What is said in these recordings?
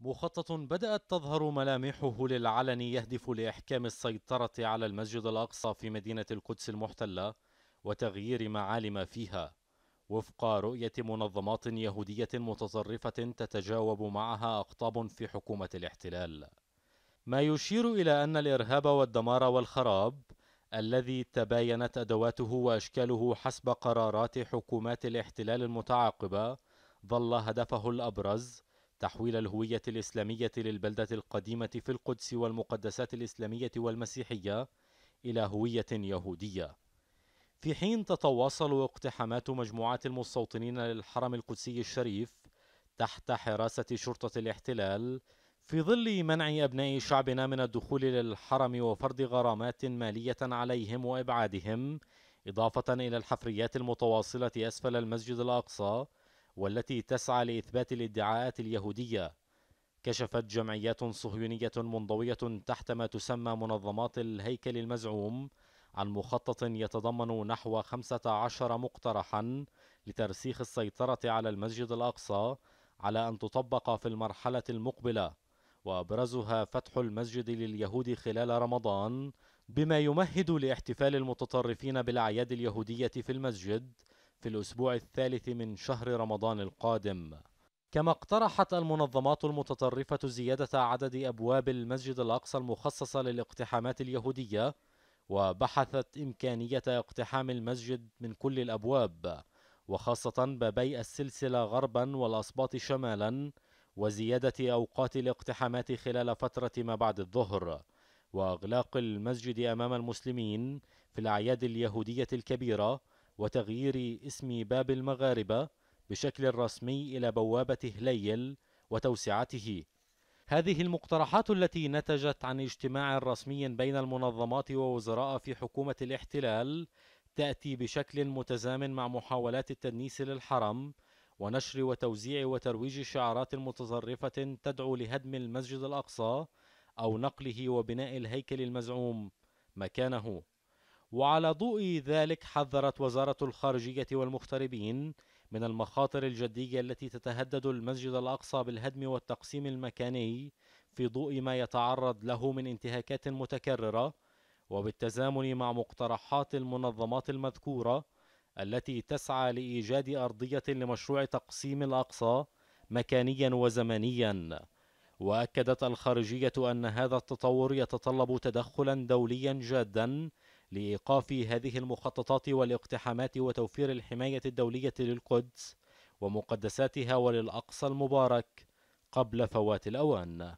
مخطط بدأت تظهر ملامحه للعلن يهدف لإحكام السيطرة على المسجد الأقصى في مدينة القدس المحتلة وتغيير معالم فيها وفق رؤية منظمات يهودية متطرفة تتجاوب معها أقطاب في حكومة الاحتلال ما يشير إلى أن الإرهاب والدمار والخراب الذي تباينت أدواته وأشكاله حسب قرارات حكومات الاحتلال المتعاقبة ظل هدفه الأبرز تحويل الهوية الإسلامية للبلدة القديمة في القدس والمقدسات الإسلامية والمسيحية إلى هوية يهودية في حين تتواصل اقتحامات مجموعات المستوطنين للحرم القدسي الشريف تحت حراسة شرطة الاحتلال في ظل منع أبناء شعبنا من الدخول للحرم وفرض غرامات مالية عليهم وإبعادهم إضافة إلى الحفريات المتواصلة أسفل المسجد الأقصى والتي تسعى لإثبات الادعاءات اليهودية كشفت جمعيات صهيونية منضوية تحت ما تسمى منظمات الهيكل المزعوم عن مخطط يتضمن نحو 15 مقترحا لترسيخ السيطرة على المسجد الأقصى على أن تطبق في المرحلة المقبلة وأبرزها فتح المسجد لليهود خلال رمضان بما يمهد لاحتفال المتطرفين بالأعياد اليهودية في المسجد في الأسبوع الثالث من شهر رمضان القادم كما اقترحت المنظمات المتطرفة زيادة عدد أبواب المسجد الأقصى المخصصة للاقتحامات اليهودية وبحثت إمكانية اقتحام المسجد من كل الأبواب وخاصة بابي السلسلة غربا والأسباط شمالا وزيادة أوقات الاقتحامات خلال فترة ما بعد الظهر وإغلاق المسجد أمام المسلمين في الأعياد اليهودية الكبيرة وتغيير اسم باب المغاربة بشكل رسمي إلى بوابة هليل وتوسعته هذه المقترحات التي نتجت عن اجتماع رسمي بين المنظمات ووزراء في حكومة الاحتلال تأتي بشكل متزامن مع محاولات التدنيس للحرم ونشر وتوزيع وترويج شعارات متطرفة تدعو لهدم المسجد الأقصى أو نقله وبناء الهيكل المزعوم مكانه وعلى ضوء ذلك حذرت وزارة الخارجية والمغتربين من المخاطر الجدية التي تتهدد المسجد الأقصى بالهدم والتقسيم المكاني في ضوء ما يتعرض له من انتهاكات متكررة وبالتزامن مع مقترحات المنظمات المذكورة التي تسعى لإيجاد أرضية لمشروع تقسيم الأقصى مكانيا وزمنيا وأكدت الخارجية أن هذا التطور يتطلب تدخلا دوليا جادا لإيقاف هذه المخططات والاقتحامات وتوفير الحماية الدولية للقدس ومقدساتها وللأقصى المبارك قبل فوات الأوان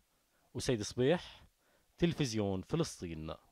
أسيد صبيح تلفزيون فلسطين